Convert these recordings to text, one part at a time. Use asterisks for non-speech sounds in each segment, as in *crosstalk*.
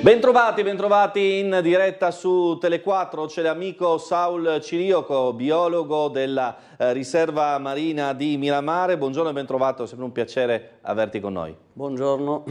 Bentrovati, bentrovati in diretta su Tele4, c'è l'amico Saul Cirioco, biologo della eh, riserva marina di Miramare, buongiorno e bentrovato, è sempre un piacere averti con noi. Buongiorno.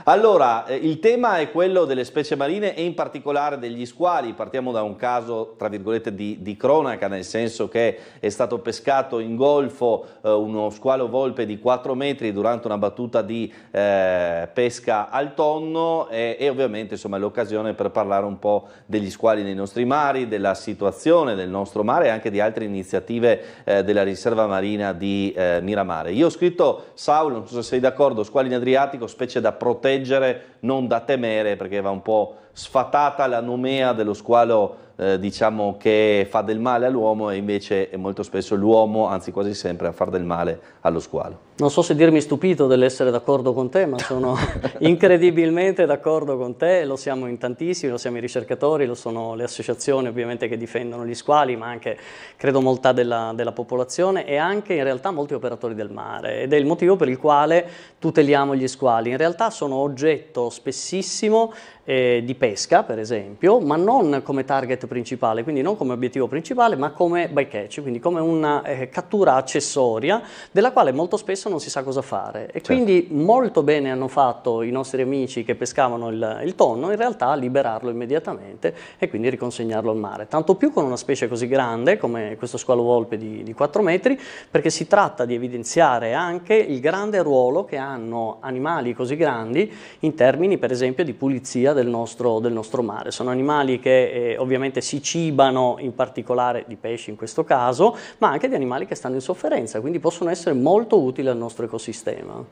*laughs* Allora, eh, il tema è quello delle specie marine e in particolare degli squali. Partiamo da un caso, tra virgolette, di, di cronaca, nel senso che è stato pescato in golfo eh, uno squalo volpe di 4 metri durante una battuta di eh, pesca al tonno e, e ovviamente insomma, è l'occasione per parlare un po' degli squali nei nostri mari, della situazione del nostro mare e anche di altre iniziative eh, della riserva marina di eh, Miramare. Io ho scritto, Saulo, non so se sei d'accordo, squali montagna Adriatico, specie da proteggere, non da temere, perché va un po' sfatata la nomea dello squalo eh, diciamo che fa del male all'uomo e invece è molto spesso l'uomo, anzi quasi sempre, a far del male allo squalo. Non so se dirmi stupito dell'essere d'accordo con te, ma sono *laughs* incredibilmente d'accordo con te, lo siamo in tantissimi, lo siamo i ricercatori, lo sono le associazioni ovviamente che difendono gli squali, ma anche credo molta della, della popolazione e anche in realtà molti operatori del mare ed è il motivo per il quale tuteliamo gli squali. In realtà sono oggetto spessissimo eh, di pesca, per esempio, ma non come target principale, quindi non come obiettivo principale, ma come bycatch, quindi come una eh, cattura accessoria della quale molto spesso adesso non si sa cosa fare. E certo. quindi molto bene hanno fatto i nostri amici che pescavano il, il tonno, in realtà a liberarlo immediatamente e quindi riconsegnarlo al mare. Tanto più con una specie così grande come questo squalo volpe di, di 4 metri, perché si tratta di evidenziare anche il grande ruolo che hanno animali così grandi in termini per esempio di pulizia del nostro, del nostro mare. Sono animali che eh, ovviamente si cibano in particolare di pesci in questo caso, ma anche di animali che stanno in sofferenza, quindi possono essere molto utili del nostro ecosistema.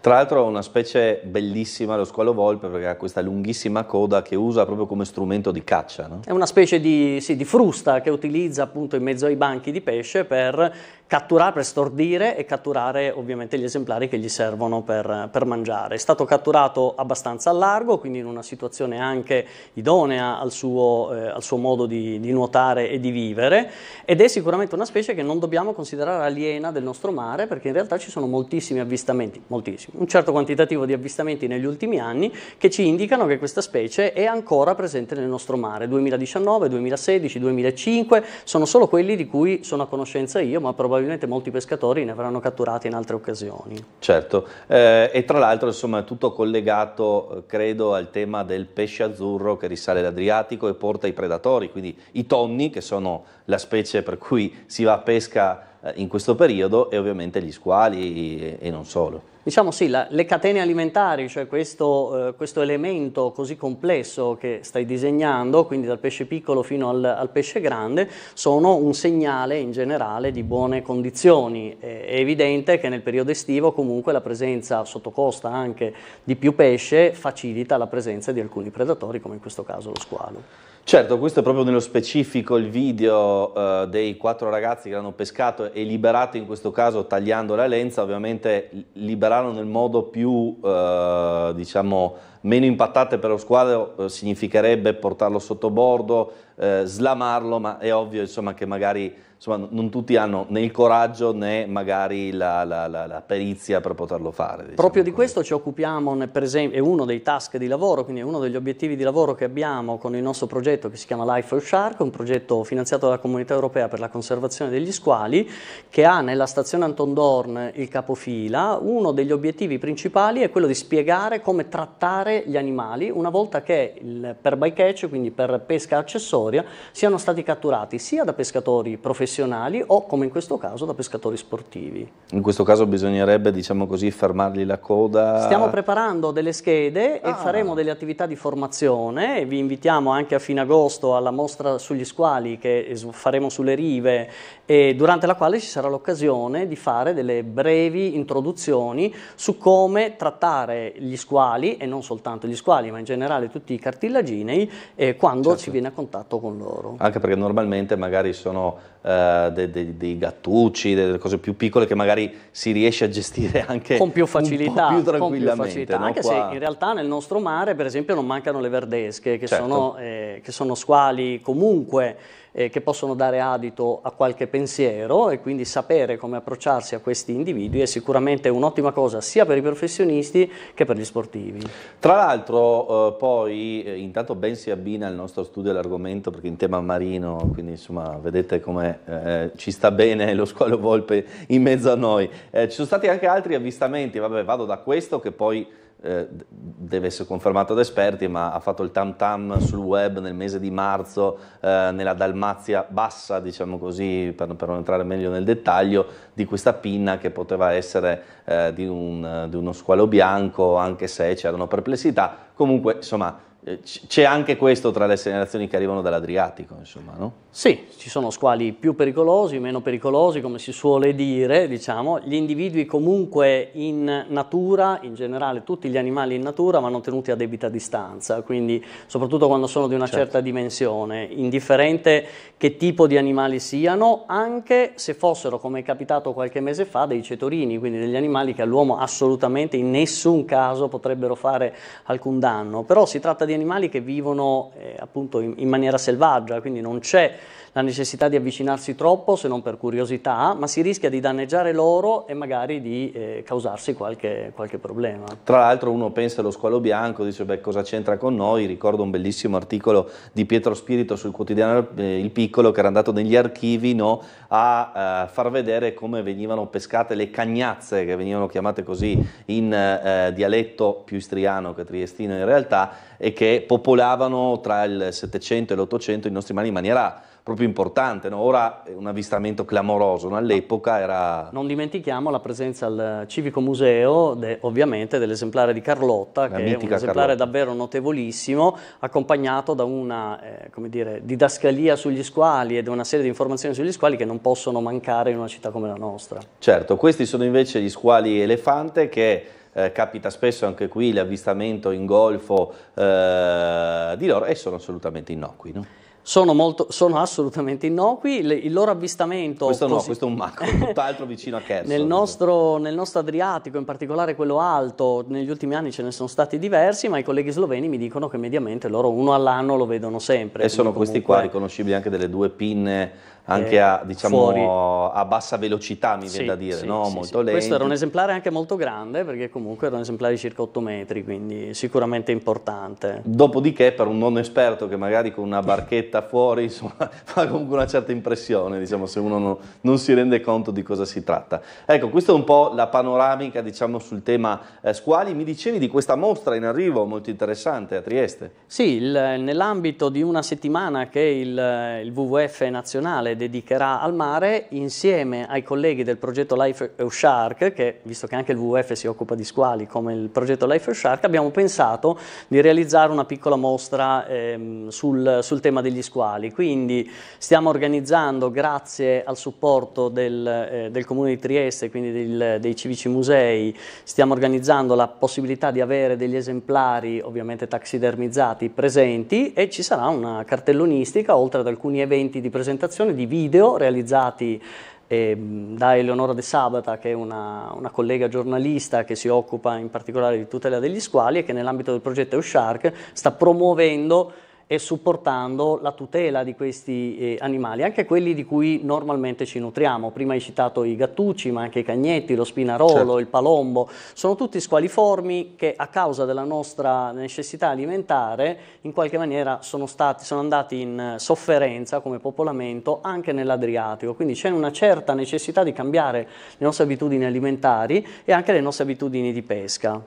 Tra l'altro è una specie bellissima lo squalo volpe perché ha questa lunghissima coda che usa proprio come strumento di caccia. No? È una specie di, sì, di frusta che utilizza appunto in mezzo ai banchi di pesce per catturare per stordire e catturare ovviamente gli esemplari che gli servono per, per, mangiare. È stato catturato abbastanza a largo, quindi in una situazione anche idonea al suo, eh, al suo modo di, di, nuotare e di vivere ed è sicuramente una specie che non dobbiamo considerare aliena del nostro mare perché in realtà ci sono moltissimi avvistamenti, moltissimi, un certo quantitativo di avvistamenti negli ultimi anni che ci indicano che questa specie è ancora presente nel nostro mare. 2019, 2016, 2005 sono solo quelli di cui sono a conoscenza io, ma probabilmente probabilmente molti pescatori ne avranno catturati in altre occasioni. Certo, eh, e tra l'altro insomma è tutto collegato eh, credo al tema del pesce azzurro che risale l'Adriatico e porta i predatori, quindi i tonni che sono la specie per cui si va a pesca eh, in questo periodo e ovviamente gli squali eh, e non solo. Diciamo sì, la, le catene alimentari, cioè questo, eh, questo, elemento così complesso che stai disegnando, quindi dal pesce piccolo fino al, al pesce grande, sono un segnale in generale di buone condizioni. è evidente che nel periodo estivo comunque la presenza sottocosta anche di più pesce facilita la presenza di alcuni predatori, come in questo caso lo squalo. Certo, questo è proprio nello specifico il video eh, dei quattro ragazzi che l'hanno pescato e liberato in questo caso tagliando la lenza, ovviamente liberarono nel modo più eh, diciamo meno impattate per lo squadro eh, significherebbe portarlo sotto bordo, eh, slamarlo, ma è ovvio insomma, che magari insomma, non tutti hanno né il coraggio né magari la, la, la, la perizia per poterlo fare. Diciamo Proprio così. di questo ci occupiamo, per esempio, è uno dei task di lavoro, quindi è uno degli obiettivi di lavoro che abbiamo con il nostro progetto che si chiama Life for Shark, un progetto finanziato dalla Comunità Europea per la conservazione degli squali, che ha nella stazione Anton Dorn il capofila. Uno degli obiettivi principali è quello di spiegare come trattare pescare gli animali una volta che il, per bycatch, quindi per pesca accessoria, siano stati catturati sia da pescatori professionali o, come in questo caso, da pescatori sportivi. In questo caso bisognerebbe, diciamo così, fermargli la coda? Stiamo preparando delle schede ah. e faremo delle attività di formazione. Vi invitiamo anche a fine agosto alla mostra sugli squali che faremo sulle rive e durante la quale ci sarà l'occasione di fare delle brevi introduzioni su come trattare gli squali e non soltanto soltanto gli squali, ma in generale tutti i cartilaginei, eh, quando certo. si viene a contatto con loro. Anche perché normalmente magari sono eh, dei, dei, dei, gattucci, delle cose più piccole che magari si riesce a gestire *laughs* anche con più facilità. Più tranquillamente. Con più facilità. No? Anche Qua... se in realtà nel nostro mare, per esempio, non mancano le verdesche, che, certo. sono, eh, che sono squali comunque eh, che possono dare adito a qualche pensiero e quindi sapere come approcciarsi a questi individui è sicuramente un'ottima cosa sia per i professionisti che per gli sportivi. Tra l'altro eh, poi eh, intanto ben si abbina al nostro studio l'argomento perché in tema marino, quindi insomma vedete come eh, ci sta bene lo squalo volpe in mezzo a noi. Eh, ci sono stati anche altri avvistamenti, vabbè vado da questo che poi eh, deve essere confermato da esperti, ma ha fatto il tam tam sul web nel mese di marzo eh, nella Dalmazia bassa, diciamo così, per, per, non entrare meglio nel dettaglio, di questa pinna che poteva essere eh, di, un, di uno squalo bianco, anche se c'erano perplessità. Comunque, insomma, eh, c'è anche questo tra le segnalazioni che arrivano dall'Adriatico, insomma, no? Sì, ci sono squali più pericolosi, meno pericolosi, come si suole dire, diciamo. Gli individui comunque in natura, in generale tutti gli animali in natura, vanno tenuti a debita distanza, quindi soprattutto quando sono di una certo. certa dimensione, indifferente che tipo di animali siano, anche se fossero, come è capitato qualche mese fa, dei cetorini, quindi degli animali che all'uomo assolutamente in nessun caso potrebbero fare alcun danno. Però si tratta di di animali che vivono eh, appunto in, in maniera selvaggia, quindi non c'è la necessità di avvicinarsi troppo se non per curiosità, ma si rischia di danneggiare loro e magari di eh, causarsi qualche, qualche, problema. Tra l'altro uno pensa allo squalo bianco, dice beh cosa c'entra con noi, ricordo un bellissimo articolo di Pietro Spirito sul quotidiano eh, Il Piccolo che era andato negli archivi no, a eh, far vedere come venivano pescate le cagnazze che venivano chiamate così in eh, dialetto più istriano che triestino in realtà e che popolavano tra il 700 e l'800 i nostri mari in maniera proprio importante. No? Ora è eh, un avvistamento clamoroso, no? all'epoca era... Non dimentichiamo la presenza al Civico Museo, de, ovviamente, dell'esemplare di Carlotta, la che è un esemplare Carlotta. davvero notevolissimo, accompagnato da una eh, come dire, didascalia sugli squali e da una serie di informazioni sugli squali che non possono mancare in una città come la nostra. Certo, questi sono invece gli squali elefante che... Eh, capita spesso anche qui l'avvistamento in golfo eh, di loro e sono assolutamente innocui. No? sono, molto, sono, assolutamente innocui, le, il loro avvistamento... Questo no, questo è un macro, *laughs* tutt'altro vicino a Cherson. nel, nostro, nel nostro Adriatico, in particolare quello alto, negli ultimi anni ce ne sono stati diversi, ma i colleghi sloveni mi dicono che mediamente loro uno all'anno lo vedono sempre. E sono comunque... questi qua riconoscibili anche delle due pinne anche a, eh, diciamo, a, bassa velocità, mi sì, viene da dire, sì, no? sì, molto lento. Questo era un esemplare anche molto grande, perché comunque era un esemplare di circa 8 metri, quindi sicuramente importante. Dopodiché, per un non esperto che magari con una barchetta fuori, *laughs* insomma, fa comunque una certa impressione, diciamo, se uno non, non, si rende conto di cosa si tratta. Ecco, questa è un po' la panoramica, diciamo, sul tema eh, squali. Mi dicevi di questa mostra in arrivo, molto interessante, a Trieste. Sì, nell'ambito di una settimana che il, il WWF nazionale Natale dedicherà al mare insieme ai colleghi del progetto Life Shark, che visto che anche il WWF si occupa di squali come il progetto Life Shark, abbiamo pensato di realizzare una piccola mostra ehm, sul, sul, tema degli squali. Quindi stiamo organizzando, grazie al supporto del, eh, del Comune di Trieste, quindi del, dei civici musei, stiamo organizzando la possibilità di avere degli esemplari, ovviamente taxidermizzati, presenti e ci sarà una cartellonistica, oltre ad alcuni eventi di presentazione, di di video realizzati ehm, da Eleonora De Sabata, che è una, una, collega giornalista che si occupa in particolare di tutela degli squali e che nell'ambito del progetto EU Shark sta promuovendo e supportando la tutela di questi eh, animali, anche quelli di cui normalmente ci nutriamo. Prima hai citato i gattucci, ma anche i cagnetti, lo spinarolo, certo. il palombo. Sono tutti squaliformi che a causa della nostra necessità alimentare in qualche maniera sono, stati, sono andati in eh, sofferenza come popolamento anche nell'Adriatico. Quindi c'è una certa necessità di cambiare le nostre abitudini alimentari e anche le nostre abitudini di pesca.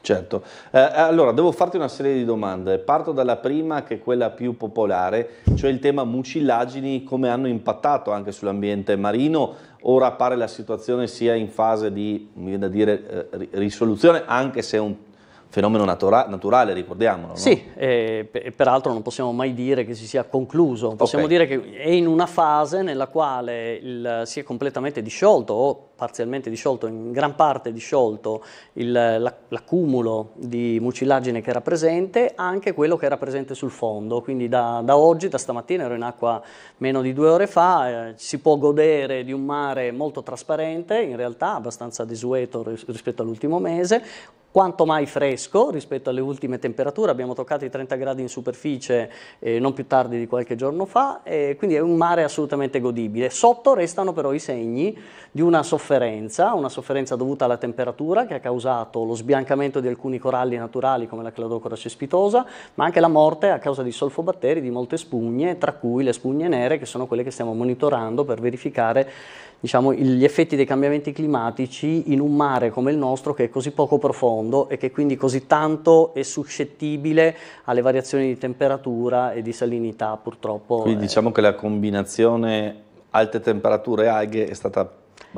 Certo, eh, allora devo farti una serie di domande, parto dalla prima che è quella più popolare, cioè il tema mucillagini, come hanno impattato anche sull'ambiente marino, ora pare la situazione sia in fase di dire, eh, risoluzione, anche se è un fenomeno natura- naturale, ricordiamolo. No? Sì, e, peraltro non possiamo mai dire che si sia concluso, possiamo okay. dire che è in una fase nella quale il, si è completamente disciolto o parzialmente disciolto, in gran parte disciolto il, l'accumulo di mucillagine che era presente, anche quello che era presente sul fondo, quindi da, da oggi, da stamattina ero in acqua meno di due ore fa, eh, si può godere di un mare molto trasparente, in realtà abbastanza desueto ris- rispetto all'ultimo mese, quanto mai fresco rispetto alle ultime temperature, abbiamo toccato i 30 gradi in superficie eh, non più tardi di qualche giorno fa, eh, quindi è un mare assolutamente godibile. Sotto restano però i segni di una sofferenza, una sofferenza dovuta alla temperatura che ha causato lo sbiancamento di alcuni coralli naturali come la cladocora cespitosa, ma anche la morte a causa di solfobatteri di molte spugne, tra cui le spugne nere che sono quelle che stiamo monitorando per verificare diciamo, gli effetti dei cambiamenti climatici in un mare come il nostro che è così poco profondo e che quindi così tanto è suscettibile alle variazioni di temperatura e di salinità purtroppo. Quindi è... Eh. diciamo che la combinazione alte temperature e alghe è stata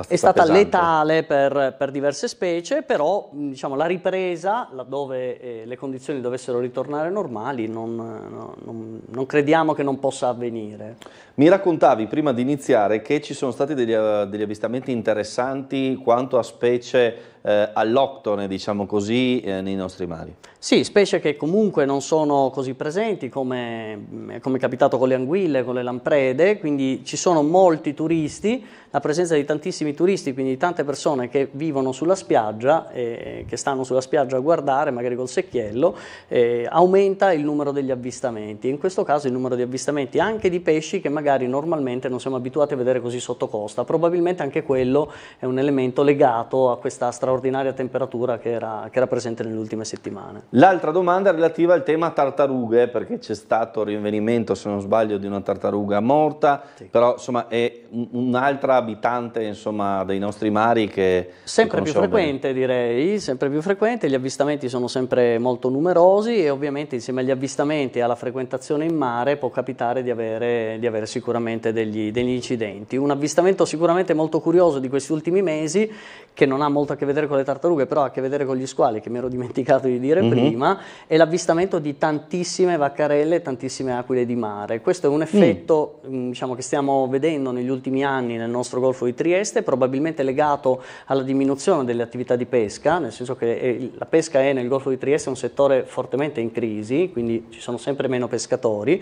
è stata pesante. letale per, per, diverse specie, però diciamo, la ripresa, laddove eh, le condizioni dovessero ritornare normali, non, non, non, crediamo che non possa avvenire. Mi raccontavi prima di iniziare che ci sono stati degli, eh, degli avvistamenti interessanti quanto a specie eh, all'octone, diciamo così, eh, nei nostri mari. Sì, specie che comunque non sono così presenti come, mm, come è capitato con le anguille, con le lamprede, quindi ci sono molti turisti, la presenza di tantissimi turisti, quindi di tante persone che vivono sulla spiaggia, eh, che stanno sulla spiaggia a guardare, magari col secchiello, eh, aumenta il numero degli avvistamenti. In questo caso il numero di avvistamenti anche di pesci che magari normalmente non siamo abituati a vedere così sotto costa, probabilmente anche quello è un elemento legato a questa straordinaria straordinaria temperatura che era, che era presente nelle ultime settimane. L'altra domanda è relativa al tema tartarughe, perché c'è stato il rinvenimento, se non sbaglio, di una tartaruga morta, sì. però insomma è un'altra abitante insomma, dei nostri mari che... Sempre più frequente bene. direi, sempre più frequente, gli avvistamenti sono sempre molto numerosi e ovviamente insieme agli avvistamenti e alla frequentazione in mare può capitare di avere, di avere sicuramente degli, degli incidenti. Un avvistamento sicuramente molto curioso di questi ultimi mesi che non ha molto a che vedere vedere con le tartarughe, però ha a che vedere con gli squali, che mi ero dimenticato di dire mm-hmm. prima, e l'avvistamento di tantissime vaccarelle e tantissime aquile di mare. Questo è un effetto mm. mm. diciamo, che stiamo vedendo negli ultimi anni nel nostro Golfo di Trieste, probabilmente legato alla diminuzione delle attività di pesca, nel senso che eh, la pesca è nel Golfo di Trieste un settore fortemente in crisi, quindi ci sono sempre meno pescatori,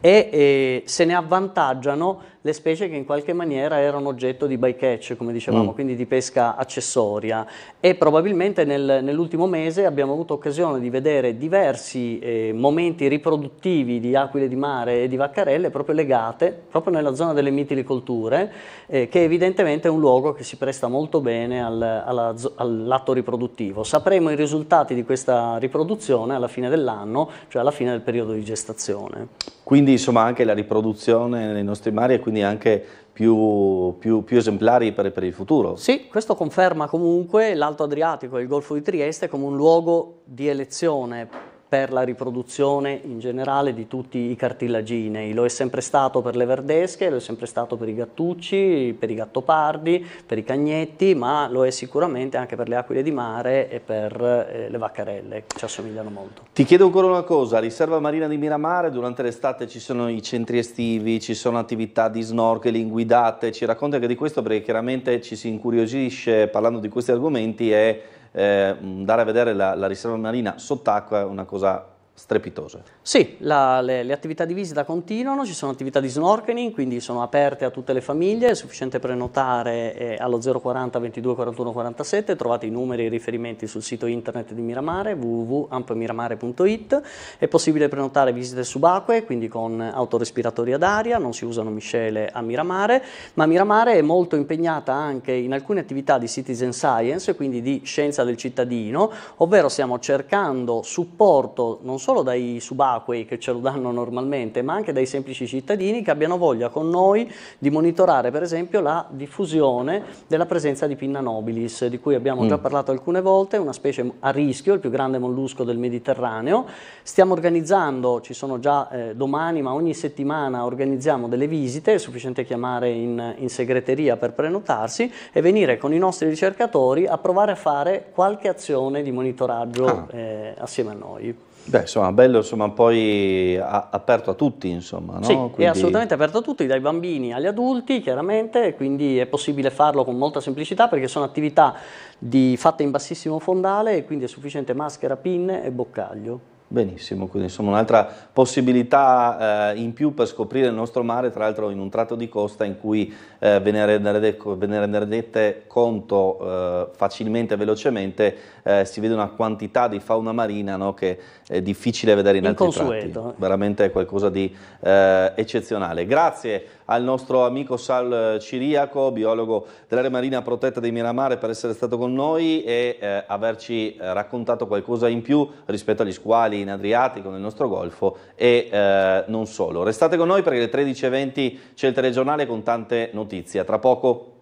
e eh, se ne avvantaggiano le specie che in qualche maniera erano oggetto di bycatch, come dicevamo, mm. quindi di pesca accessoria e probabilmente nel, nell'ultimo mese abbiamo avuto occasione di vedere diversi eh, momenti riproduttivi di aquile di mare e di vaccarelle proprio legate, proprio nella zona delle mitilicolture, eh, che evidentemente è un luogo che si presta molto bene al, alla, all'atto riproduttivo. Sapremo i risultati di questa riproduzione alla fine dell'anno, cioè alla fine del periodo di gestazione. Quindi insomma anche la riproduzione nei nostri mari e quindi anche più, più, più esemplari per, per, il futuro. Sì, questo conferma comunque l'Alto Adriatico e il Golfo di Trieste come un luogo di elezione per la riproduzione in generale di tutti i cartilaginei. Lo è sempre stato per le verdesche, lo è sempre stato per i gattucci, per i gattopardi, per i cagnetti, ma lo è sicuramente anche per le aquile di mare e per eh, le vaccarelle, che ci assomigliano molto. Ti chiedo ancora una cosa, riserva marina di Miramare, durante l'estate ci sono i centri estivi, ci sono attività di snorkeling guidate, ci racconta anche di questo perché chiaramente ci si incuriosisce parlando di questi argomenti e eh, andare mm, a vedere la, la riserva marina sott'acqua è una cosa strepitose. Sì, la, le, le, attività di visita continuano, ci sono attività di snorkeling, quindi sono aperte a tutte le famiglie, è sufficiente prenotare eh, allo 040 22 41 47, trovate i numeri e i riferimenti sul sito internet di Miramare www.ampmiramare.it, è possibile prenotare visite subacquee, quindi con autorespiratori ad aria, non si usano miscele a Miramare, ma Miramare è molto impegnata anche in alcune attività di citizen science, quindi di scienza del cittadino, ovvero stiamo cercando supporto non solo solo dai subacquei che ce lo danno normalmente, ma anche dai semplici cittadini che abbiano voglia con noi di monitorare per esempio la diffusione della presenza di pinna nobilis, di cui abbiamo mm. già parlato alcune volte, una specie a rischio, il più grande mollusco del Mediterraneo. Stiamo organizzando, ci sono già eh, domani, ma ogni settimana organizziamo delle visite, è sufficiente chiamare in, in segreteria per prenotarsi e venire con i nostri ricercatori a provare a fare qualche azione di monitoraggio ah. eh, assieme a noi. Beh, insomma, bello, insomma, poi a, aperto a tutti, insomma, no? Sì, quindi... è assolutamente aperto a tutti, dai bambini agli adulti, chiaramente, quindi è possibile farlo con molta semplicità perché sono attività di, fatte in bassissimo fondale e quindi è sufficiente maschera, pinne e boccaglio. Benissimo, quindi insomma un'altra possibilità eh, in più per scoprire il nostro mare, tra l'altro in un tratto di costa in cui eh, ve, ne renderete conto eh, facilmente e velocemente, eh, si vede una quantità di fauna marina no, che è difficile vedere in altri Inconsueto. tratti, veramente qualcosa di eh, eccezionale. Grazie al nostro amico Sal Ciriaco, biologo dell'area marina protetta dei Miramare, per essere stato con noi e eh, averci eh, raccontato qualcosa in più rispetto agli squali in Adriatico, nel nostro Golfo e eh, non solo. Restate con noi perché alle 13.20 c'è il telegiornale con tante notizie. tra poco.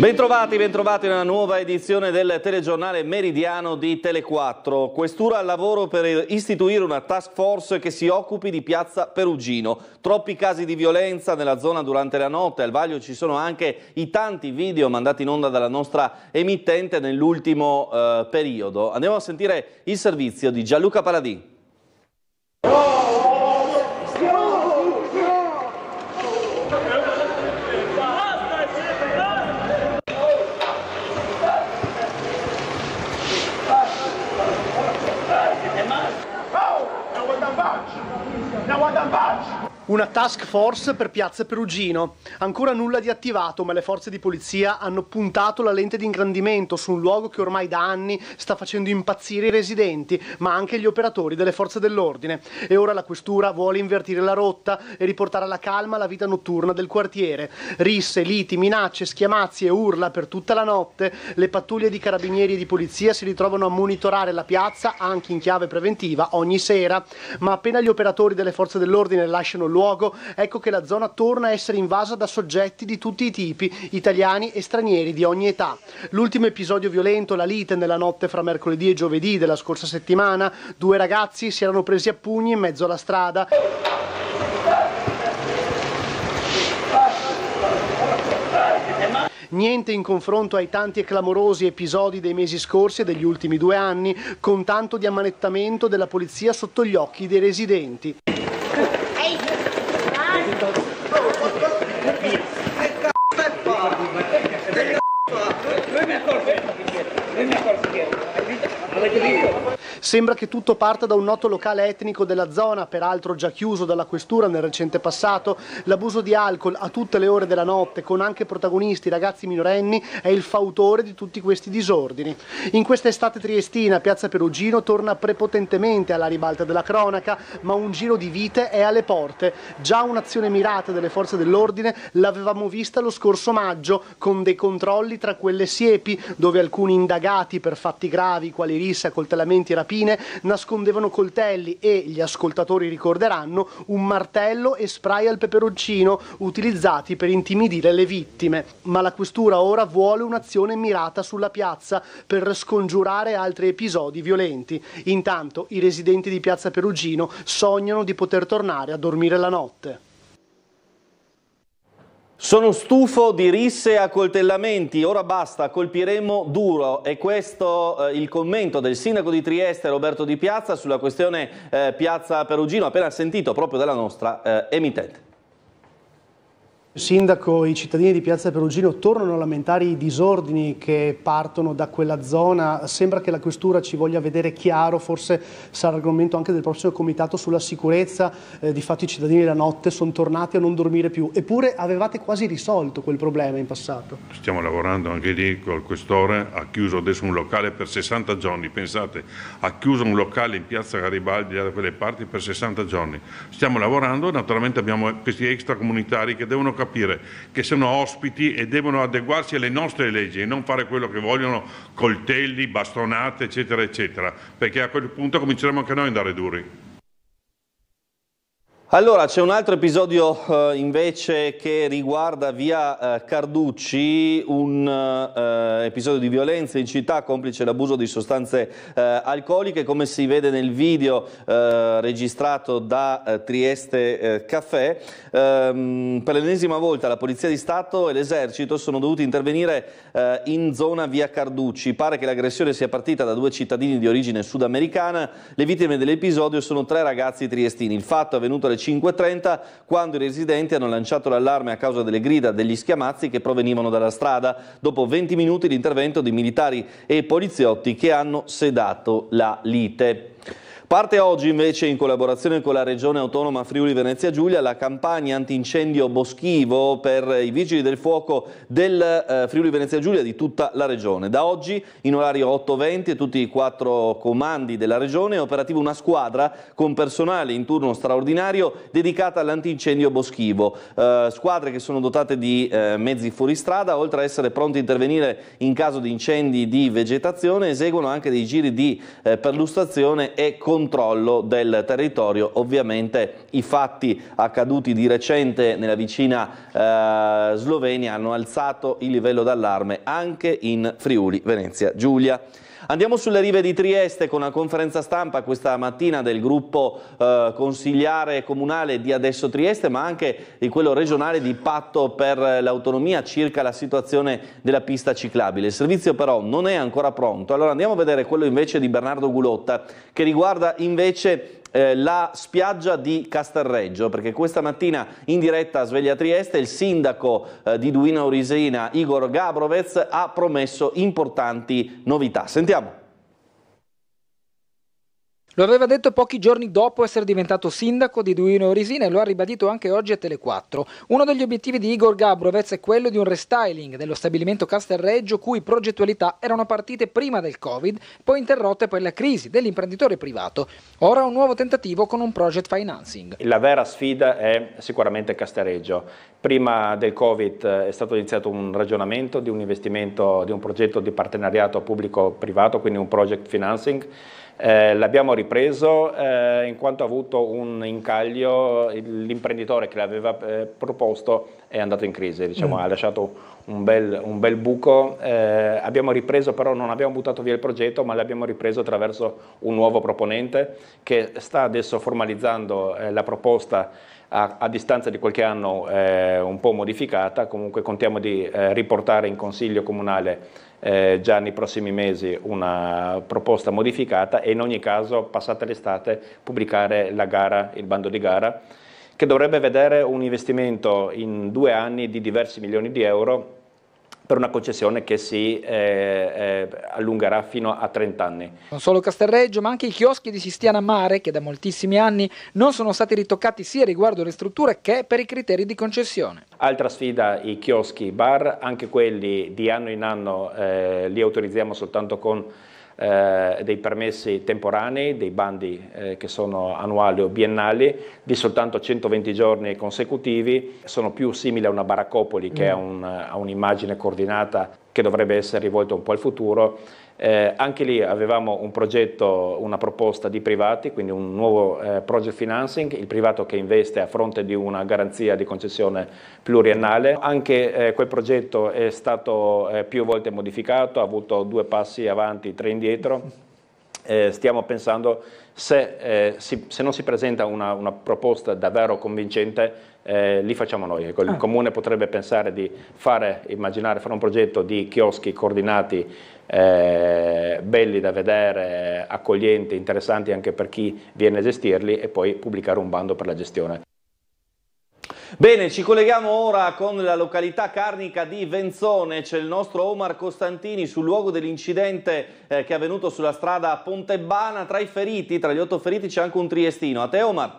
Bentrovati, bentrovati nella nuova edizione del telegiornale Meridiano di Tele4. Questura al lavoro per istituire una task force che si occupi di Piazza Perugino. Troppi casi di violenza nella zona durante la notte, al vaglio ci sono anche i tanti video mandati in onda dalla nostra emittente nell'ultimo eh, periodo. Andiamo a sentire il servizio di Gianluca Paladì. Una task force per Piazza Perugino. Ancora nulla di attivato, ma le forze di polizia hanno puntato la lente di ingrandimento su un luogo che ormai da anni sta facendo impazzire i residenti, ma anche gli operatori delle forze dell'ordine. E ora la questura vuole invertire la rotta e riportare alla calma la vita notturna del quartiere. Risse, liti, minacce, schiamazzi e urla per tutta la notte. Le pattuglie di carabinieri e di polizia si ritrovano a monitorare la piazza anche in chiave preventiva ogni sera, ma appena gli operatori delle forze dell'ordine lasciano l'uomo luogo, ecco che la zona torna a essere invasa da soggetti di tutti i tipi, italiani e stranieri di ogni età. L'ultimo episodio violento, la lite nella notte fra mercoledì e giovedì della scorsa settimana, due ragazzi si erano presi a pugni in mezzo alla strada. Niente in confronto ai tanti e clamorosi episodi dei mesi scorsi e degli ultimi due anni, con tanto di ammanettamento della polizia sotto gli occhi dei residenti. Sembra che tutto parta da un noto locale etnico della zona, peraltro già chiuso dalla questura nel recente passato. L'abuso di alcol a tutte le ore della notte, con anche protagonisti ragazzi minorenni, è il fautore di tutti questi disordini. In questa estate triestina, Piazza Perugino torna prepotentemente alla ribalta della cronaca, ma un giro di vite è alle porte. Già un'azione mirata delle forze dell'ordine l'avevamo vista lo scorso maggio, con dei controlli tra quelle siepi, dove alcuni indagati per fatti gravi, quali rissa, coltellamenti e rapine, bambine nascondevano coltelli e, gli ascoltatori ricorderanno, un martello e spray al peperoncino utilizzati per intimidire le vittime. Ma la questura ora vuole un'azione mirata sulla piazza per scongiurare altri episodi violenti. Intanto i residenti di Piazza Perugino sognano di poter tornare a dormire la notte. Sono stufo di risse e accoltellamenti, ora basta, colpiremo duro. E questo eh, il commento del sindaco di Trieste, Roberto Di Piazza, sulla questione eh, Piazza Perugino, appena sentito proprio dalla nostra eh, emittente. Sindaco, i cittadini di Piazza Perugino tornano a lamentare i disordini che partono da quella zona. Sembra che la Questura ci voglia vedere chiaro, forse sarà argomento anche del prossimo comitato sulla sicurezza. Eh, di fatto i cittadini la notte sono tornati a non dormire più, eppure avevate quasi risolto quel problema in passato. Stiamo lavorando anche lì col Questore, ha chiuso adesso un locale per 60 giorni, pensate, ha chiuso un locale in Piazza Garibaldi da quelle parti per 60 giorni. Stiamo lavorando, naturalmente abbiamo questi extracomunitari che devono capire che sono ospiti e devono adeguarsi alle nostre leggi e non fare quello che vogliono, coltelli, bastonate, eccetera, eccetera, perché a quel punto cominceremo anche noi a andare duri. Allora, c'è un altro episodio eh, invece che riguarda via eh, Carducci, un eh, episodio di violenza in città complice l'abuso di sostanze eh, alcoliche, come si vede nel video eh, registrato da eh, Trieste Caffè. Ehm, per l'ennesima volta la Polizia di Stato e l'Esercito sono dovuti intervenire in zona via Carducci. Pare che l'aggressione sia partita da due cittadini di origine sudamericana. Le vittime dell'episodio sono tre ragazzi triestini. Il fatto è avvenuto alle 5.30 quando i residenti hanno lanciato l'allarme a causa delle grida degli schiamazzi che provenivano dalla strada. Dopo 20 minuti di intervento di militari e poliziotti che hanno sedato la lite. Parte oggi invece in collaborazione con la Regione Autonoma Friuli Venezia Giulia la campagna antincendio boschivo per i vigili del fuoco del eh, Friuli Venezia Giulia di tutta la Regione. Da oggi in orario 8.20 tutti i quattro comandi della Regione è operativa una squadra con personale in turno straordinario dedicata all'antincendio boschivo. Eh, squadre che sono dotate di eh, mezzi fuoristrada, oltre a essere pronti a intervenire in caso di incendi di vegetazione, eseguono anche dei giri di eh, perlustrazione e controllo controllo del territorio. Ovviamente i fatti accaduti di recente nella vicina eh, Slovenia hanno alzato il livello d'allarme anche in Friuli, Venezia, Giulia. Andiamo sulle rive di Trieste con una conferenza stampa questa mattina del gruppo eh, consigliare comunale di Adesso Trieste ma anche di quello regionale di Patto per l'Autonomia circa la situazione della pista ciclabile. Il servizio però non è ancora pronto, allora andiamo a vedere quello invece di Bernardo Gulotta che riguarda invece eh, la spiaggia di Castelreggio, perché questa mattina in diretta a Sveglia Trieste il sindaco eh, di Duino Urisina, Igor Gabrovez, ha promesso importanti novità. Sentiamo. Lo aveva detto pochi giorni dopo essere diventato sindaco di Duino Orisina e lo ha ribadito anche oggi a Tele4. Uno degli obiettivi di Igor Gabrovez è quello di un restyling dello stabilimento Castelreggio cui progettualità erano partite prima del Covid, poi interrotte per la crisi dell'imprenditore privato. Ora un nuovo tentativo con un project financing. La vera sfida è sicuramente Castereggio. Prima del Covid è stato iniziato un ragionamento di un investimento, di un progetto di partenariato pubblico-privato, quindi un project financing eh, l'abbiamo ripreso eh, in quanto ha avuto un incaglio l'imprenditore che l'aveva eh, proposto è andato in crisi, diciamo, mm. ha lasciato un bel, un bel buco. Eh, abbiamo ripreso, però non abbiamo buttato via il progetto, ma l'abbiamo ripreso attraverso un nuovo proponente che sta adesso formalizzando eh, la proposta a, a, distanza di qualche anno eh, un po' modificata. Comunque contiamo di eh, riportare in Consiglio Comunale eh, già nei prossimi mesi una proposta modificata e in ogni caso, passata l'estate, pubblicare la gara, il bando di gara che dovrebbe vedere un investimento in due anni di diversi milioni di euro per una concessione che si eh, eh, allungherà fino a 30 anni. Non solo Castelreggio, ma anche i chioschi di Sistiana Mare, che da moltissimi anni non sono stati ritoccati sia riguardo le strutture che per i criteri di concessione. Altra sfida i chioschi bar, anche quelli di anno in anno eh, li autorizziamo soltanto con eh, dei permessi temporanei, dei bandi eh, che sono annuali o biennali, di soltanto 120 giorni consecutivi, sono più simili a una baraccopoli che a, mm. un, a un'immagine coordinata che dovrebbe essere rivolta un po' al futuro eh, anche lì avevamo un progetto, una proposta di privati, quindi un nuovo eh, project financing, il privato che investe a fronte di una garanzia di concessione pluriennale. Anche eh, quel progetto è stato eh, più volte modificato, ha avuto due passi avanti, tre indietro eh, stiamo pensando se, eh, si, se, non si presenta una, una proposta davvero convincente, eh, li facciamo noi. Ecco, il ah. comune potrebbe pensare di fare, immaginare, fare un progetto di chioschi coordinati, eh, belli da vedere, accoglienti, interessanti anche per chi viene a gestirli e poi pubblicare un bando per la gestione. Bene, ci colleghiamo ora con la località carnica di Venzone, c'è il nostro Omar Costantini sul luogo dell'incidente eh, che è avvenuto sulla strada Pontebbana, tra i feriti, tra gli otto feriti c'è anche un triestino. A te Omar.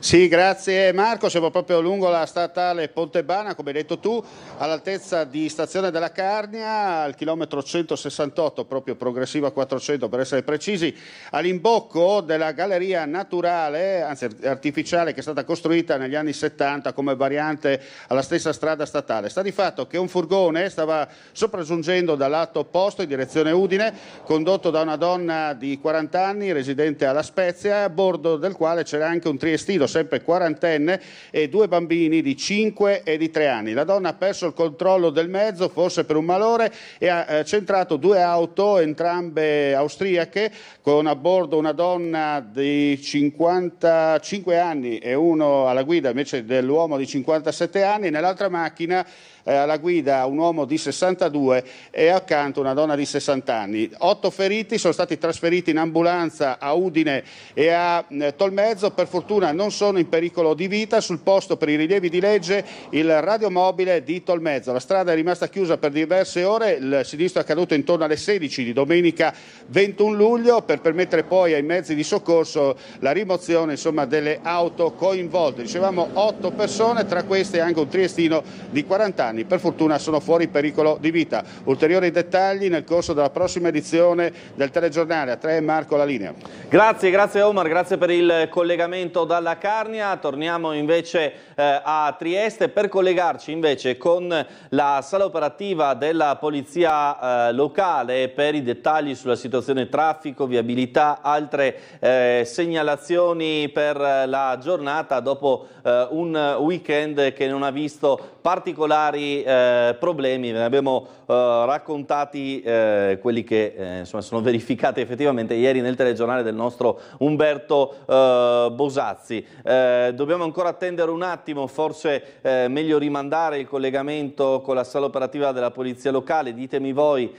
Sì, grazie Marco, siamo proprio lungo la statale Pontebana, come hai detto tu, all'altezza di Stazione della Carnia, al chilometro 168, proprio progressiva 400 per essere precisi, all'imbocco della galleria naturale, anzi artificiale, che è stata costruita negli anni 70 come variante alla stessa strada statale. Sta di fatto che un furgone stava sopraggiungendo dal lato opposto in direzione Udine, condotto da una donna di 40 anni, residente alla Spezia, a bordo del quale c'era anche un triestino sempre quarantenne, e due bambini di 5 e di 3 anni. La donna ha perso il controllo del mezzo, forse per un malore, e ha eh, centrato due auto, entrambe austriache, con a bordo una donna di 55 anni e uno alla guida invece dell'uomo di 57 anni. Nell'altra macchina eh, alla guida un uomo di 62 e accanto una donna di 60 anni. Otto feriti sono stati trasferiti in ambulanza a Udine e a eh, Tolmezzo, per fortuna non sono in pericolo di vita, sul posto per i rilievi di legge il radiomobile di Tolmezzo. La strada è rimasta chiusa per diverse ore, il sinistro è accaduto intorno alle 16 di domenica 21 luglio per permettere poi ai mezzi di soccorso la rimozione insomma, delle auto coinvolte. Dicevamo otto persone, tra queste anche un triestino di 40 anni anni. Per fortuna sono fuori pericolo di vita. Ulteriori dettagli nel corso della prossima edizione del telegiornale. A tre Marco la linea. Grazie, grazie Omar, grazie per il collegamento dalla Carnia. Torniamo invece eh, a Trieste per collegarci invece con la sala operativa della polizia eh, locale per i dettagli sulla situazione traffico, viabilità, altre eh, segnalazioni per la giornata dopo un weekend che non ha visto particolari eh, problemi, ve ne abbiamo eh, raccontati eh, quelli che eh, insomma, sono *laughs* verificati effettivamente ieri nel telegiornale del nostro Umberto eh, Bosazzi. Eh, dobbiamo ancora attendere un attimo, forse meglio rimandare il collegamento con la sala operativa della Polizia Locale, ditemi voi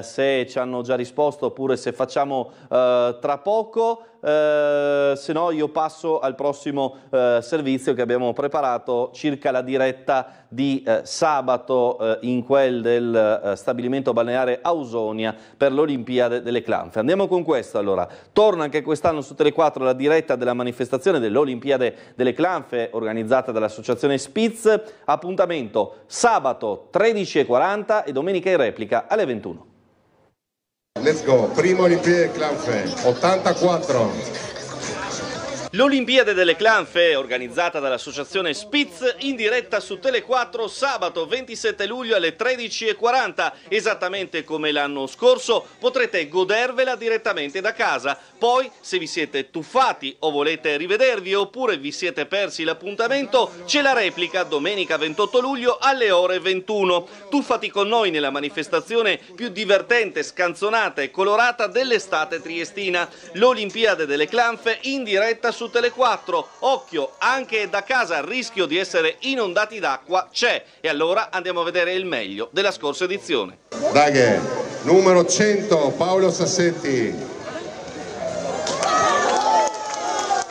se ci hanno già risposto oppure se facciamo tra poco. Eh, se no io passo al prossimo eh, servizio che abbiamo preparato circa la diretta di eh, sabato eh, in quel del stabilimento balneare Ausonia per l'Olimpiade delle Clanfe. Andiamo con questo allora. Torna anche quest'anno su Tele4 la diretta della manifestazione dell'Olimpiade delle Clanfe organizzata dall'associazione Spitz. Appuntamento sabato 13.40 e domenica in replica alle 21. Let's go, prima Olimpiade Clanfe, 84. L'Olimpiade delle Clanfe, organizzata dall'associazione Spitz, in diretta su Tele4 sabato 27 luglio alle 13.40. Esattamente come l'anno scorso potrete godervela direttamente da casa. Poi, se vi siete tuffati o volete rivedervi oppure vi siete persi l'appuntamento, c'è la replica domenica 28 luglio alle ore 21. Tuffati con noi nella manifestazione più divertente, scanzonata e colorata dell'estate triestina. L'Olimpiade delle Clanfe in diretta su su Tele4. Occhio, anche da casa il rischio di essere inondati d'acqua c'è. E allora andiamo a vedere il meglio della scorsa edizione. Daghe, numero 100, Paolo Sassetti.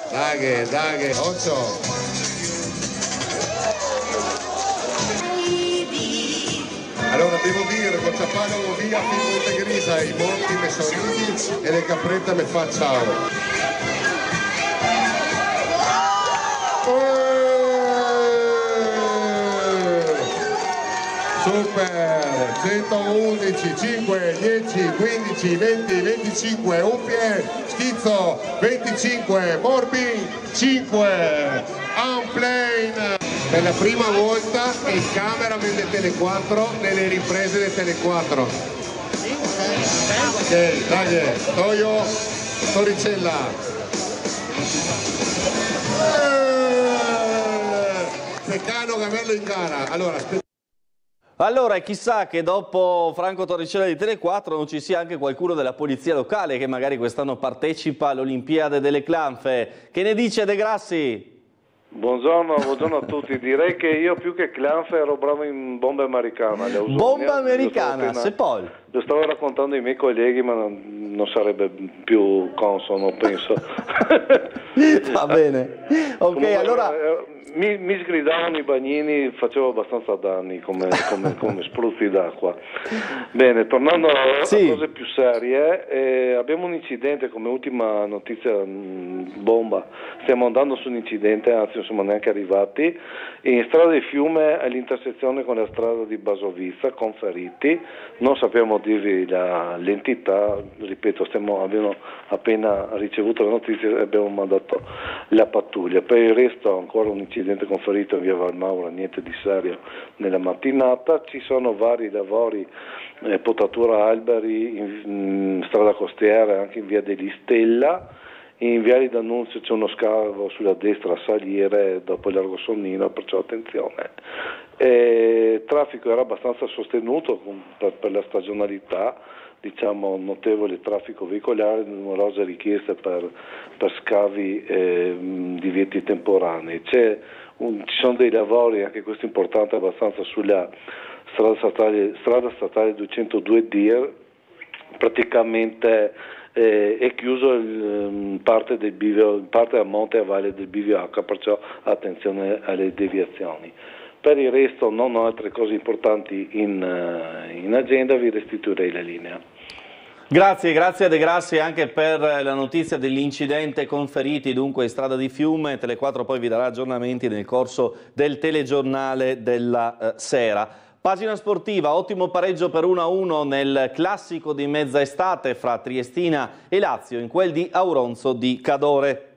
Daghe, daghe, 8. Allora devo dire, con Gocciapano via, Monte Grisa, i monti me sorridi e le caprette me fa ciao. Super, 111, 5, 10, 15, 20, 25, Uppie, schizzo, 25, Morbi, 5, Unplane. Per la prima volta il cameraman del Tele4 nelle riprese del Tele4. Ok, dai, Toio, Toricella. Seccano Gamello in gara. Allora, allora, chissà che dopo Franco Torricella di Tele4 non ci sia anche qualcuno della polizia locale che magari quest'anno partecipa all'Olimpiade delle Clanfe. Che ne dice De Grassi? Buongiorno, buongiorno, a tutti. Direi che io più che clanf ero bravo in bomba americana. Bomba americana, se poi. Lo stavo raccontando ai miei colleghi, ma non, non sarebbe più consono, *laughs* penso. Va bene. Ok, Comunque, allora. Eh, mi, mi, sgridavano i bagnini, facevo abbastanza danni come, come, come spruzzi d'acqua. Bene, tornando a sì. cose più serie, eh, abbiamo un incidente come ultima notizia, mh, mm, bomba. Stiamo andando su un incidente, anzi non siamo neanche arrivati, in strada di fiume all'intersezione con la strada di Basovizza, con Feriti, non sappiamo dirvi la, l'entità, ripeto, stiamo, abbiamo appena ricevuto la notizia e abbiamo mandato la pattuglia. Per il resto ancora un incidente con Ferito in via Valmaura, niente di serio nella mattinata, ci sono vari lavori, eh, potatura alberi, in, in, strada costiera, anche in via degli Stella in Viale d'Annunzio c'è uno scavo sulla destra a salire dopo il largo Sonnino, perciò attenzione. E il traffico era abbastanza sostenuto per, per la stagionalità, diciamo, notevole traffico veicolare, numerose richieste per, per scavi eh, di vieti temporanei. Un, ci sono dei lavori, anche questo importante abbastanza, sulla strada statale, strada statale 202 DIR, praticamente eh, è chiuso il, ehm, parte, bivio, parte a monte e a valle del BVH, perciò attenzione alle deviazioni. Per il resto non ho altre cose importanti in, eh, in agenda, vi restituirei la linea. Grazie, grazie a De Grassi anche per la notizia dell'incidente con feriti dunque in strada di Fiume. Tele4 poi vi darà aggiornamenti nel corso del telegiornale della eh, sera. Pagina sportiva, ottimo pareggio per 1-1 nel classico di mezza estate fra Triestina e Lazio in quel di Auronzo di Cadore.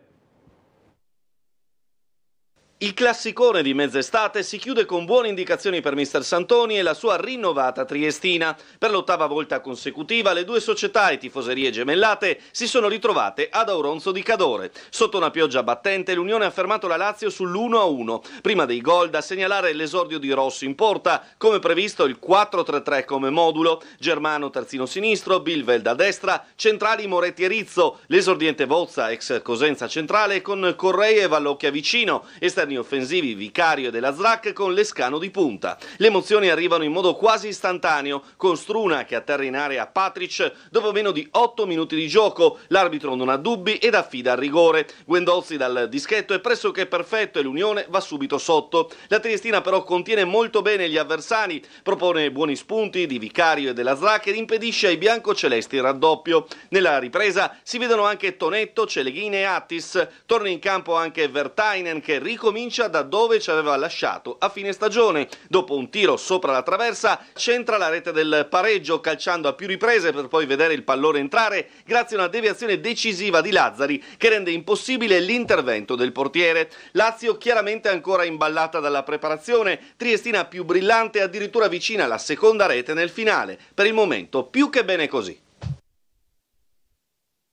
Il classicone di mezz'estate si chiude con buone indicazioni per Mr. Santoni e la sua rinnovata Triestina. Per l'ottava volta consecutiva le due società e tifoserie gemellate si sono ritrovate ad Auronzo di Cadore. Sotto una pioggia battente l'Unione ha fermato la Lazio sull'1-1. Prima dei gol da segnalare l'esordio di Rossi in porta, come previsto il 4-3-3 come modulo, Germano terzino sinistro, Bilvel da destra, centrali Moretti e Rizzo, l'esordiente Vozza ex Cosenza centrale con Correi e Vallocchia vicino, esterno interni offensivi Vicario e della Zrac con Lescano di punta. Le emozioni arrivano in modo quasi istantaneo con Struna che atterra in area Patric dopo meno di 8 minuti di gioco. L'arbitro non ha dubbi ed affida al rigore. Guendolzi dal dischetto è pressoché perfetto e l'Unione va subito sotto. La Triestina però contiene molto bene gli avversari, propone buoni spunti di Vicario e della Zrac ed impedisce ai biancocelesti il raddoppio. Nella ripresa si vedono anche Tonetto, Celeghine e Attis. Torna in campo anche Vertainen che ricomincia ricomincia da dove ci aveva lasciato a fine stagione. Dopo un tiro sopra la traversa centra la rete del pareggio calciando a più riprese per poi vedere il pallone entrare grazie a una deviazione decisiva di Lazzari che rende impossibile l'intervento del portiere. Lazio chiaramente ancora imballata dalla preparazione, Triestina più brillante addirittura vicina alla seconda rete nel finale. Per il momento più che bene così.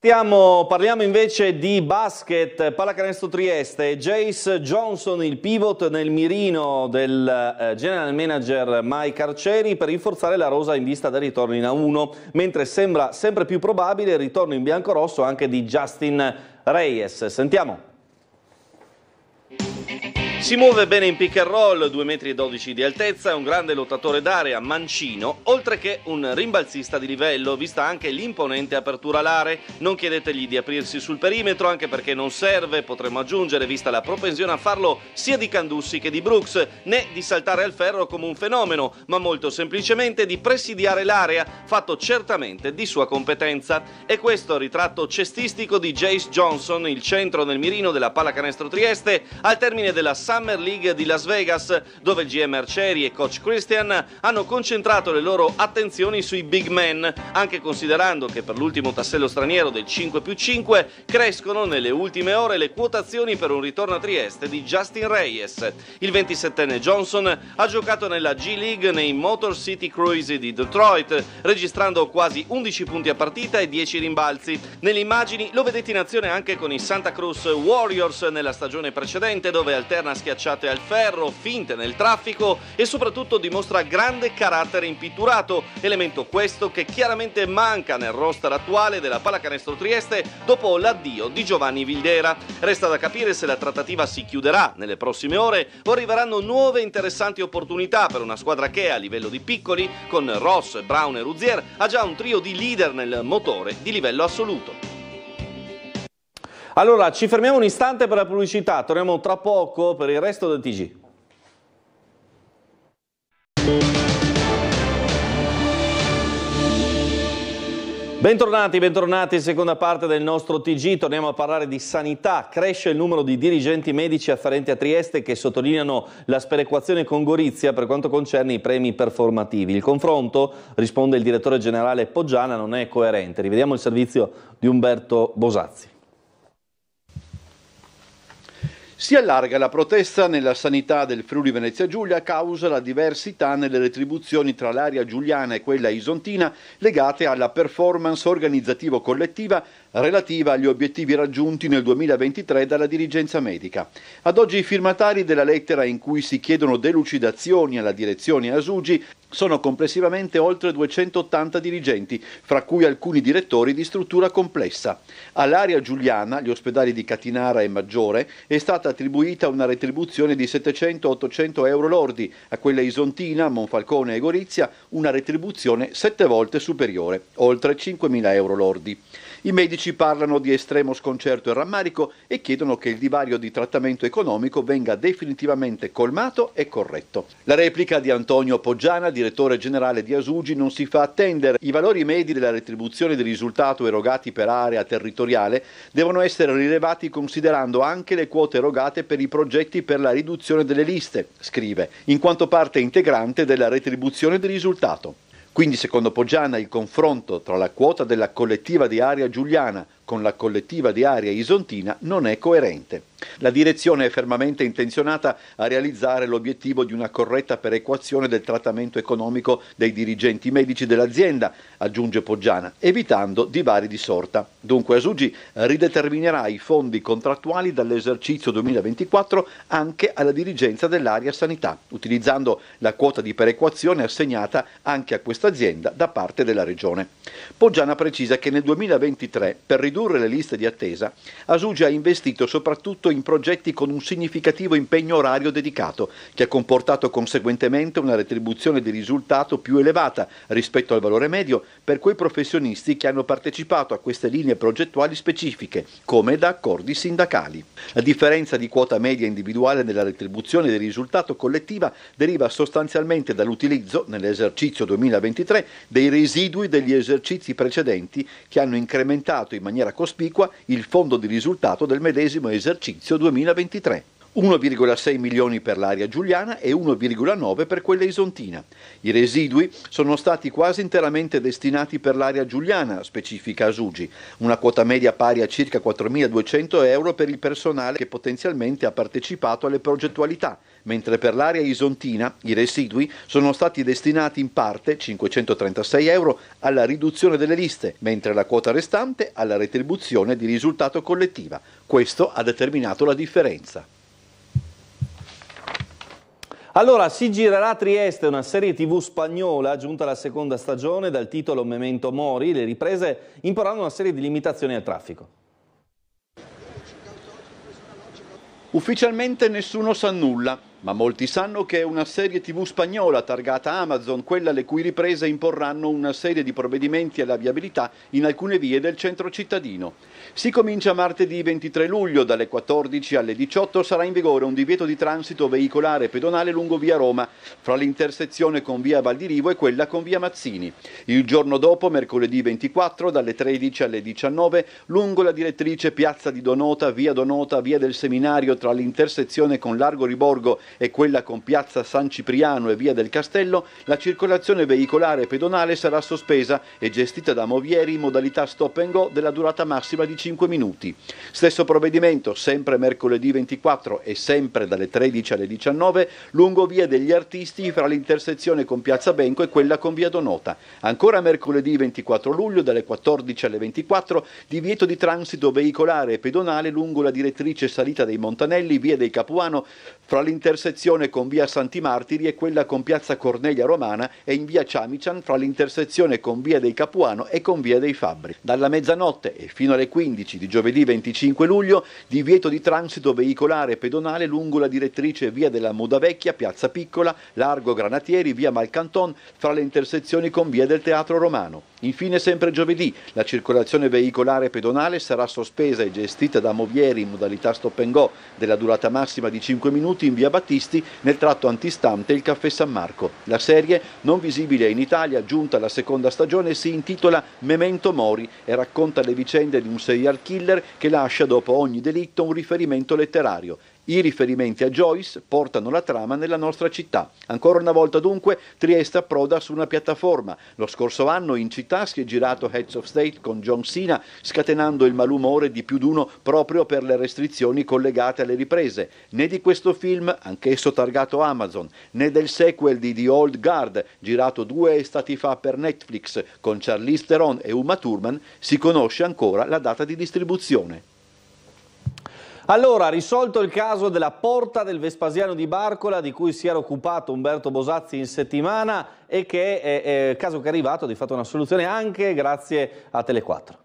Stiamo, parliamo invece di basket, pallacanestro Trieste, Jace Johnson il pivot nel mirino del eh, general manager Mike Arceri per rinforzare la rosa in vista del ritorno in A1, mentre sembra sempre più probabile il ritorno in biancorosso anche di Justin Reyes. Sentiamo. Si muove bene in pick and roll, 2,12 m di altezza, è un grande lottatore d'area, mancino, oltre che un rimbalzista di livello, vista anche l'imponente apertura alare. Non chiedetegli di aprirsi sul perimetro, anche perché non serve, potremmo aggiungere, vista la propensione a farlo sia di Candussi che di Brooks, né di saltare al ferro come un fenomeno, ma molto semplicemente di presidiare l'area, fatto certamente di sua competenza. E questo ritratto cestistico di Jace Johnson, il centro nel mirino della pallacanestro Trieste, al termine della Summer League di Las Vegas, dove il GM Arcieri e coach Christian hanno concentrato le loro attenzioni sui big men, anche considerando che per l'ultimo tassello straniero del 5 più 5 crescono nelle ultime ore le quotazioni per un ritorno a Trieste di Justin Reyes. Il 27enne Johnson ha giocato nella G League nei Motor City Cruise di Detroit, registrando quasi 11 punti a partita e 10 rimbalzi. Nelle immagini lo vedete in azione anche con i Santa Cruz Warriors nella stagione precedente, dove alterna schiacciate al ferro, finte nel traffico e soprattutto dimostra grande carattere impitturato, elemento questo che chiaramente manca nel roster attuale della Pallacanestro Trieste dopo l'addio di Giovanni Vildera. Resta da capire se la trattativa si chiuderà nelle prossime ore o arriveranno nuove interessanti opportunità per una squadra che a livello di piccoli, con Ross, Brown e Ruzier, ha già un trio di leader nel motore di livello assoluto. Allora, ci fermiamo un istante per la pubblicità, torniamo tra poco per il resto del TG. Bentornati, bentornati, in seconda parte del nostro TG, torniamo a parlare di sanità, cresce il numero di dirigenti medici afferenti a Trieste che sottolineano la sperequazione con Gorizia per quanto concerne i premi performativi. Il confronto, risponde il direttore generale Poggiana, non è coerente. Rivediamo il servizio di Umberto Bosazzi. Si allarga la protesta nella sanità del Friuli Venezia Giulia a causa della diversità nelle retribuzioni tra l'area giuliana e quella isontina legate alla performance organizzativo-collettiva relativa agli obiettivi raggiunti nel 2023 dalla dirigenza medica. Ad oggi i firmatari della lettera in cui si chiedono delucidazioni alla direzione Asugi sono complessivamente oltre 280 dirigenti, fra cui alcuni direttori di struttura complessa. All'area giuliana, gli ospedali di Catinara e Maggiore, è stata attribuita una retribuzione di 700-800 euro lordi, a quella isontina, Monfalcone e Gorizia una retribuzione sette volte superiore, oltre 5.000 euro lordi. I medici parlano di estremo sconcerto e rammarico e chiedono che il divario di trattamento economico venga definitivamente colmato e corretto. La replica di Antonio Poggiana, direttore generale di Asugi, non si fa attendere. I valori medi della retribuzione di risultato erogati per area territoriale devono essere rilevati considerando anche le quote erogate per i progetti per la riduzione delle liste, scrive, in quanto parte integrante della retribuzione di risultato. Quindi secondo Poggiana il confronto tra la quota della collettiva di area giuliana con la collettiva di aria isontina non è coerente. La direzione è fermamente intenzionata a realizzare l'obiettivo di una corretta perequazione del trattamento economico dei dirigenti medici dell'azienda, aggiunge Poggiana, evitando divari di sorta. Dunque Asugi rideterminerà i fondi contrattuali dall'esercizio 2024 anche alla dirigenza dell'area sanità, utilizzando la quota di perequazione assegnata anche a questa azienda da parte della Regione. Poggiana precisa che nel 2023 per ridurre ridurre le liste di attesa, Asugi ha investito soprattutto in progetti con un significativo impegno orario dedicato, che ha comportato conseguentemente una retribuzione di risultato più elevata rispetto al valore medio per quei professionisti che hanno partecipato a queste linee progettuali specifiche, come da accordi sindacali. La differenza di quota media individuale nella retribuzione di risultato collettiva deriva sostanzialmente dall'utilizzo, nell'esercizio 2023, dei residui degli esercizi precedenti che hanno incrementato in maniera maniera cospicua il fondo di risultato del medesimo esercizio 2023. 1,6 milioni per l'area giuliana e 1,9 per quella isontina. I residui sono stati quasi interamente destinati per l'area giuliana, specifica Asugi, una quota media pari a circa 4.200 euro per il personale che potenzialmente ha partecipato alle progettualità, mentre per l'area isontina i residui sono stati destinati in parte, 536 euro, alla riduzione delle liste, mentre la quota restante alla retribuzione di risultato collettiva. Questo ha determinato la differenza. Allora, si girerà a Trieste una serie tv spagnola giunta alla seconda stagione dal titolo Memento Mori. Le riprese imporranno una serie di limitazioni al traffico. Ufficialmente nessuno sa nulla, ma molti sanno che è una serie tv spagnola targata Amazon, quella le cui riprese imporranno una serie di provvedimenti alla viabilità in alcune vie del centro cittadino. Si comincia martedì 23 luglio, dalle 14 alle 18 sarà in vigore un divieto di transito veicolare pedonale lungo via Roma, fra l'intersezione con via Valdirivo e quella con via Mazzini. Il giorno dopo, mercoledì 24, dalle 13 alle 19, lungo la direttrice piazza di Donota, via Donota, via del Seminario, tra l'intersezione con Largo Riborgo e quella con piazza San Cipriano e via del Castello, la circolazione veicolare e pedonale sarà sospesa e gestita da movieri in modalità stop and go della durata massima di 5 minuti. Stesso provvedimento, sempre mercoledì 24 e sempre dalle 13 alle 19, lungo via degli artisti fra l'intersezione con piazza Benco e quella con via Donota. Ancora mercoledì 24 luglio dalle 14 alle 24, divieto di transito veicolare e pedonale lungo la direttrice salita dei Montanelli, via dei Capuano, fra l'intersezione L'intersezione con via Santi Martiri e quella con piazza Cornelia Romana e in via Ciamician fra l'intersezione con via dei Capuano e con via dei Fabbri. Dalla mezzanotte e fino alle 15 di giovedì 25 luglio divieto di transito veicolare pedonale lungo la direttrice via della Modavecchia, piazza Piccola, largo Granatieri, via Malcanton fra le intersezioni con via del Teatro Romano. Infine sempre giovedì la circolazione veicolare pedonale sarà sospesa e gestita da movieri in modalità stop and go della durata massima di 5 minuti in via Battaglia Battisti nel tratto antistante il Caffè San Marco. La serie, non visibile in Italia, giunta alla seconda stagione, si intitola Memento Mori e racconta le vicende di un serial killer che lascia dopo ogni delitto un riferimento letterario. I riferimenti a Joyce portano la trama nella nostra città. Ancora una volta dunque Trieste approda su una piattaforma. Lo scorso anno in città si è girato Heads of State con John Cena scatenando il malumore di più d'uno proprio per le restrizioni collegate alle riprese. Né di questo film, anch'esso targato Amazon, né del sequel di The Old Guard, girato due estati fa per Netflix con Charlize Theron e Uma Thurman, si conosce ancora la data di distribuzione. Allora, risolto il caso della porta del Vespasiano di Barcola di cui si era occupato Umberto Bosazzi in settimana e che è, è caso che è arrivato di fatto a una soluzione anche grazie a Tele4.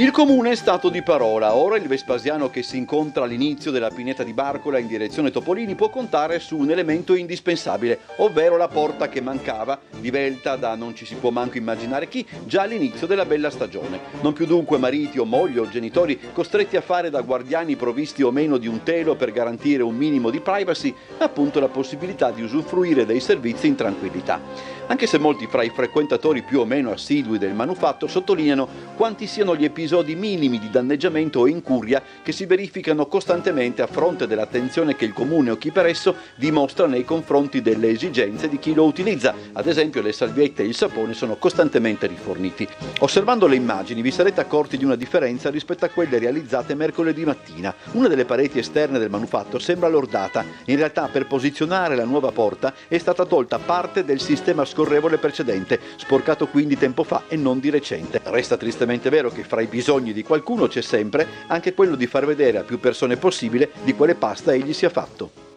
Il comune è stato di parola, ora il Vespasiano che si incontra all'inizio della pineta di Barcola in direzione Topolini può contare su un elemento indispensabile, ovvero la porta che mancava, divelta da non ci si può manco immaginare chi, già all'inizio della bella stagione. Non più dunque mariti o mogli o genitori costretti a fare da guardiani provvisti o meno di un telo per garantire un minimo di privacy, ma appunto la possibilità di usufruire dei servizi in tranquillità. Anche se molti fra i frequentatori più o meno assidui del manufatto sottolineano quanti siano gli episodi episodi minimi di danneggiamento o incuria che si verificano costantemente a fronte dell'attenzione che il comune o chi per esso dimostra nei confronti delle esigenze di chi lo utilizza. Ad esempio le salviette e il sapone sono costantemente riforniti. Osservando le immagini vi sarete accorti di una differenza rispetto a quelle realizzate mercoledì mattina. Una delle pareti esterne del manufatto sembra lordata. In realtà per posizionare la nuova porta è stata tolta parte del sistema scorrevole precedente, sporcato quindi tempo fa e non di recente. Resta tristemente vero che fra i bisogni di qualcuno c'è sempre anche quello di far vedere a più persone possibile di quale pasta egli sia fatto.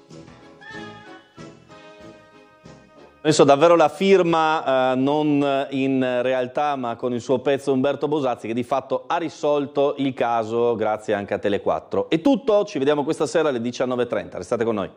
Penso davvero la firma, eh, non in realtà, ma con il suo pezzo Umberto Bosazzi, che di fatto ha risolto il caso grazie anche a Tele4. È tutto, ci vediamo questa sera alle 19.30. Restate con noi.